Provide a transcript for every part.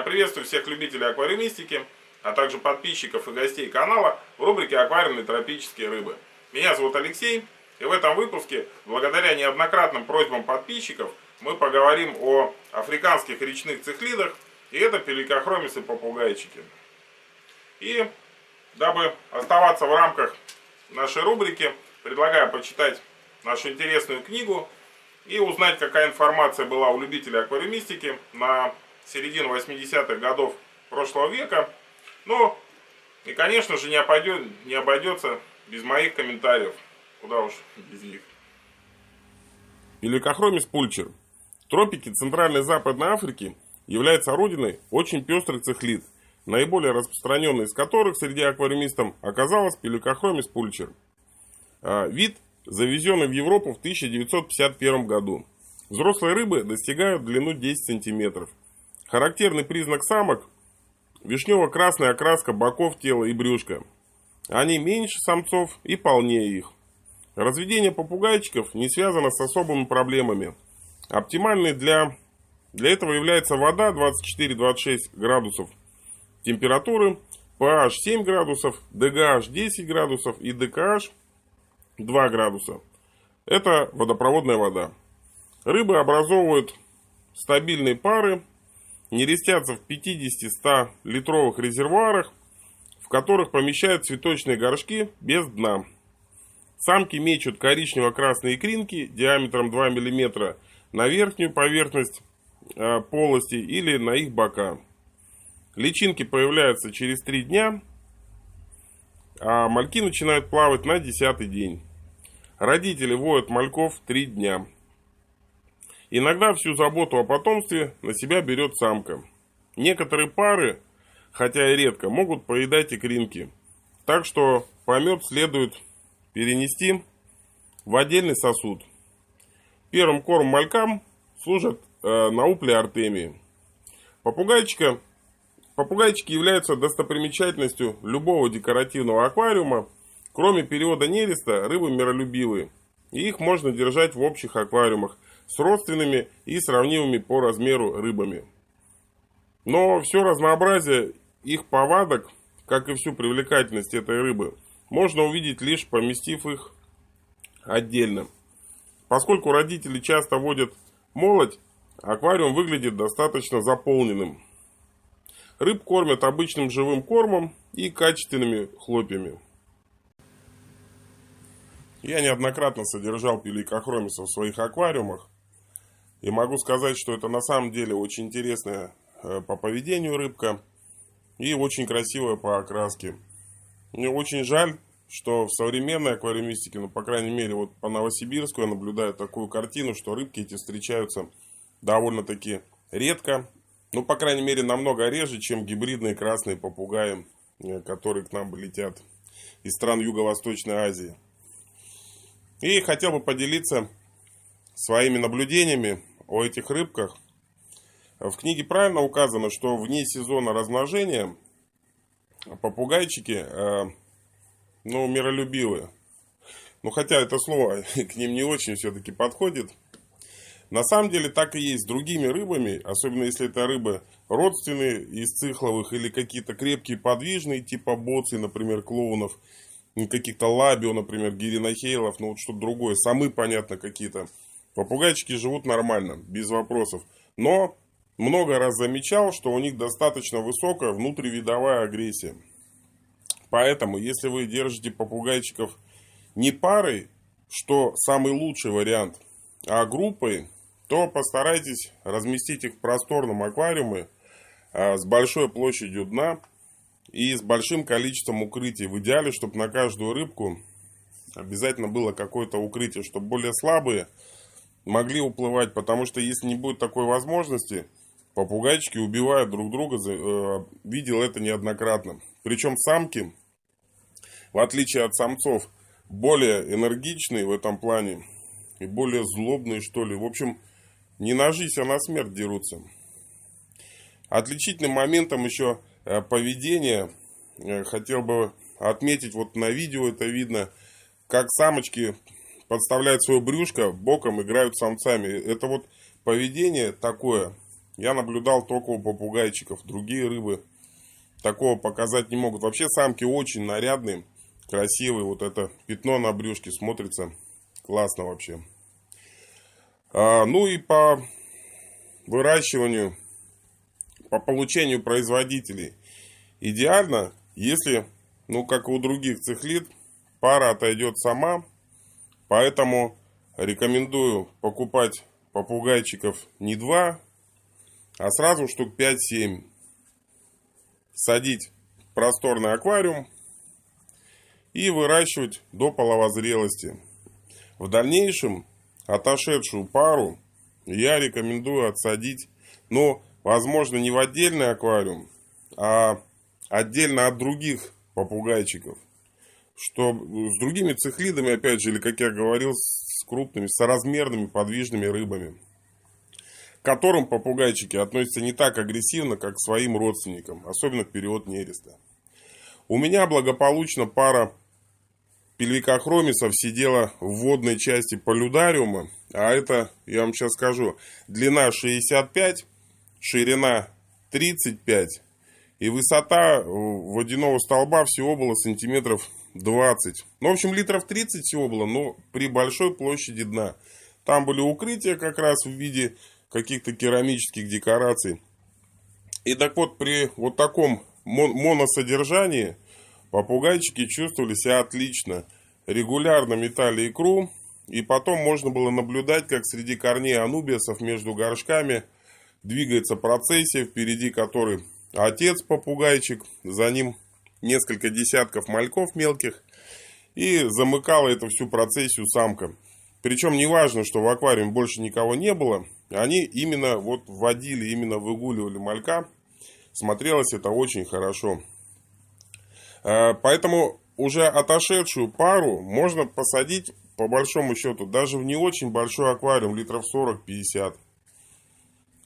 Я приветствую всех любителей аквариумистики, а также подписчиков и гостей канала в рубрике «Аквариумные тропические рыбы». Меня зовут Алексей, и в этом выпуске, благодаря неоднократным просьбам подписчиков, мы поговорим о африканских речных цихлидах, и это пеликохромис и попугайчики. И дабы оставаться в рамках нашей рубрики, предлагаю почитать нашу интересную книгу и узнать, какая информация была у любителей аквариумистики на середины 80-х годов прошлого века. Ну, и, конечно же, не, обойдет, не обойдется без моих комментариев. Куда уж без них. Великохромис пульчер. Тропики Центральной Западной Африки является родиной очень пестрых цихлид, наиболее распространенной из которых среди аквариумистов оказалась пеликохромис пульчер. А, вид, завезенный в Европу в 1951 году. Взрослые рыбы достигают длину 10 сантиметров. Характерный признак самок – вишнево-красная окраска боков тела и брюшка. Они меньше самцов и полнее их. Разведение попугайчиков не связано с особыми проблемами. Оптимальной для, для этого является вода 24-26 градусов температуры, pH 7 градусов, DGH 10 градусов и DKH 2 градуса. Это водопроводная вода. Рыбы образовывают стабильные пары нерестятся в 50-100 литровых резервуарах, в которых помещают цветочные горшки без дна. Самки мечут коричнево-красные икринки диаметром 2 мм на верхнюю поверхность э, полости или на их бока. Личинки появляются через 3 дня, а мальки начинают плавать на 10 день. Родители воют мальков 3 дня. Иногда всю заботу о потомстве на себя берет самка. Некоторые пары, хотя и редко, могут поедать икринки. Так что помет следует перенести в отдельный сосуд. Первым корм малькам служат э, наупле артемии. Попугайчика, попугайчики являются достопримечательностью любого декоративного аквариума. Кроме периода нереста, рыбы миролюбивые – и их можно держать в общих аквариумах с родственными и сравнимыми по размеру рыбами. Но все разнообразие их повадок, как и всю привлекательность этой рыбы, можно увидеть лишь поместив их отдельно. Поскольку родители часто водят молоть, аквариум выглядит достаточно заполненным. Рыб кормят обычным живым кормом и качественными хлопьями. Я неоднократно содержал пеликохромисов в своих аквариумах, и могу сказать, что это на самом деле очень интересная э, по поведению рыбка и очень красивая по окраске. Мне очень жаль, что в современной аквариумистике, ну, по крайней мере, вот по Новосибирску я наблюдаю такую картину, что рыбки эти встречаются довольно-таки редко. Ну, по крайней мере, намного реже, чем гибридные красные попугаи, э, которые к нам летят из стран Юго-Восточной Азии. И хотел бы поделиться своими наблюдениями о этих рыбках. В книге правильно указано, что вне сезона размножения попугайчики, э, ну, миролюбивые. Ну, хотя это слово к ним не очень все-таки подходит. На самом деле так и есть с другими рыбами, особенно если это рыбы родственные из цихловых или какие-то крепкие подвижные, типа боций, например, клоунов – не каких-то лабио, например, гиринохейлов, но ну, вот что-то другое. Самы, понятно, какие-то. Попугайчики живут нормально, без вопросов. Но много раз замечал, что у них достаточно высокая внутривидовая агрессия. Поэтому, если вы держите попугайчиков не парой, что самый лучший вариант, а группой, то постарайтесь разместить их в просторном аквариуме а, с большой площадью дна, и с большим количеством укрытий. В идеале, чтобы на каждую рыбку обязательно было какое-то укрытие, чтобы более слабые могли уплывать, потому что если не будет такой возможности, попугайчики убивают друг друга, э, видел это неоднократно. Причем самки, в отличие от самцов, более энергичные в этом плане и более злобные, что ли. В общем, не на жизнь, а на смерть дерутся. Отличительным моментом еще Э, поведение. Э, хотел бы отметить, вот на видео это видно, как самочки подставляют свое брюшко, боком играют самцами. Это вот поведение такое, я наблюдал только у попугайчиков. Другие рыбы такого показать не могут. Вообще самки очень нарядные, красивые. Вот это пятно на брюшке смотрится классно вообще. А, ну и по выращиванию по получению производителей. Идеально, если, ну как и у других цехлит, пара отойдет сама, поэтому рекомендую покупать попугайчиков не 2, а сразу штук 5-7. Садить просторный аквариум и выращивать до половозрелости. В дальнейшем отошедшую пару я рекомендую отсадить, но Возможно, не в отдельный аквариум, а отдельно от других попугайчиков. Что с другими цихлидами, опять же, или, как я говорил, с крупными, соразмерными подвижными рыбами, к которым попугайчики относятся не так агрессивно, как к своим родственникам, особенно в период нереста. У меня благополучно пара пельвикохромисов сидела в водной части полюдариума, а это, я вам сейчас скажу, длина 65, ширина 35 и высота водяного столба всего было сантиметров 20. Ну, в общем, литров 30 всего было, но при большой площади дна. Там были укрытия как раз в виде каких-то керамических декораций. И так вот, при вот таком мон моносодержании попугайчики чувствовали себя отлично. Регулярно метали икру, и потом можно было наблюдать, как среди корней анубисов между горшками – Двигается процессия, впереди которой отец-попугайчик, за ним несколько десятков мальков мелких, и замыкала эту всю процессию самка. Причем не важно, что в аквариуме больше никого не было, они именно вот вводили, именно выгуливали малька, смотрелось это очень хорошо. Э, поэтому уже отошедшую пару можно посадить по большому счету даже в не очень большой аквариум, литров 40-50.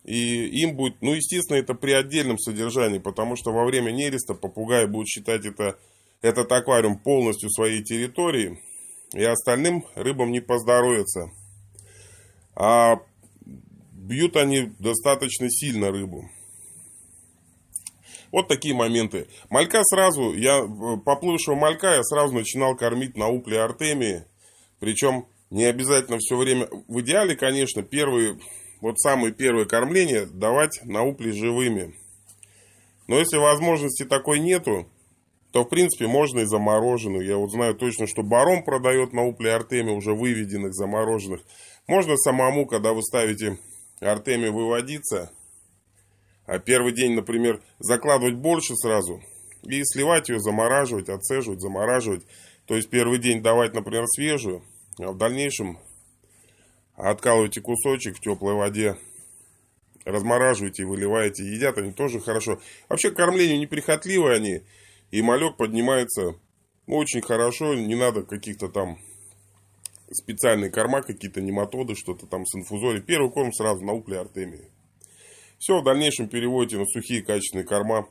И им будет, ну, естественно, это при отдельном содержании, потому что во время нереста попугай будет считать это, этот аквариум полностью своей территорией, и остальным рыбам не поздоровится. А бьют они достаточно сильно рыбу. Вот такие моменты. Малька сразу, я поплывшего малька я сразу начинал кормить на укле артемии. Причем не обязательно все время. В идеале, конечно, первые вот самые первые кормление давать на упли живыми. Но если возможности такой нету, то в принципе можно и замороженную. Я вот знаю точно, что Баром продает на упле Артеме уже выведенных, замороженных. Можно самому, когда вы ставите Артеми выводиться, а первый день, например, закладывать больше сразу и сливать ее, замораживать, отцеживать, замораживать. То есть первый день давать, например, свежую, а в дальнейшем Откалывайте кусочек в теплой воде, размораживаете выливаете. Едят они тоже хорошо. Вообще кормление кормлению они. И малек поднимается очень хорошо. Не надо каких-то там специальные корма, какие-то нематоды, что-то там с инфузори. Первый корм сразу на укле артемии. Все, в дальнейшем переводите на сухие качественные корма.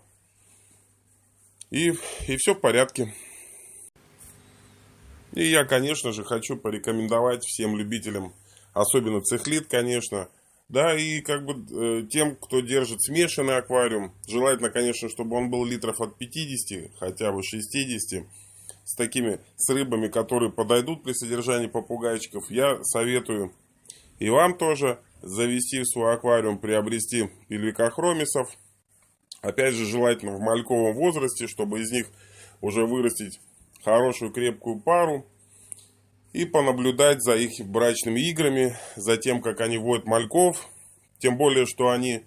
И, и все в порядке. И я, конечно же, хочу порекомендовать всем любителям особенно цихлит, конечно. Да, и как бы э, тем, кто держит смешанный аквариум, желательно, конечно, чтобы он был литров от 50, хотя бы 60, с такими, с рыбами, которые подойдут при содержании попугайчиков, я советую и вам тоже завести в свой аквариум, приобрести пельвикохромисов. Опять же, желательно в мальковом возрасте, чтобы из них уже вырастить хорошую крепкую пару и понаблюдать за их брачными играми, за тем, как они водят мальков. Тем более, что они,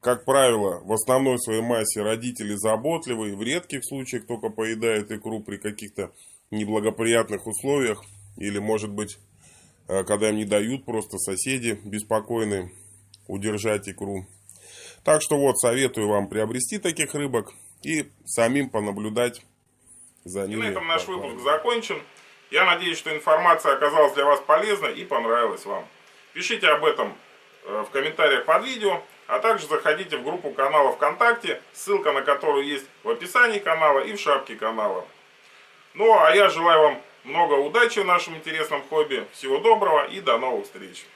как правило, в основной своей массе родители заботливые, в редких случаях только поедают икру при каких-то неблагоприятных условиях, или, может быть, э, когда им не дают, просто соседи беспокойны удержать икру. Так что вот, советую вам приобрести таких рыбок и самим понаблюдать за ними. И на этом наш выпуск закончен. Я надеюсь, что информация оказалась для вас полезной и понравилась вам. Пишите об этом э, в комментариях под видео, а также заходите в группу канала ВКонтакте, ссылка на которую есть в описании канала и в шапке канала. Ну а я желаю вам много удачи в нашем интересном хобби, всего доброго и до новых встреч!